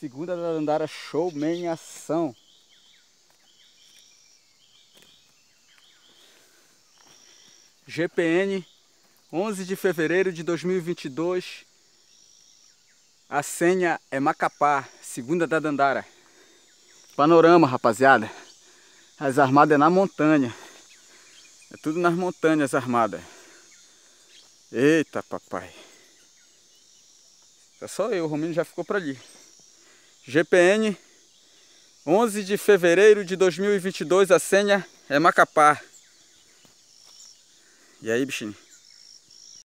Segunda da Dandara Showman em ação. GPN, 11 de fevereiro de 2022. A senha é Macapá, segunda da Dandara. Panorama, rapaziada. As armadas é na montanha. É tudo nas montanhas armadas. Eita, papai. É só eu, o Romino já ficou para ali. GPN 11 de fevereiro de 2022, a senha é Macapá. E aí, bichinho?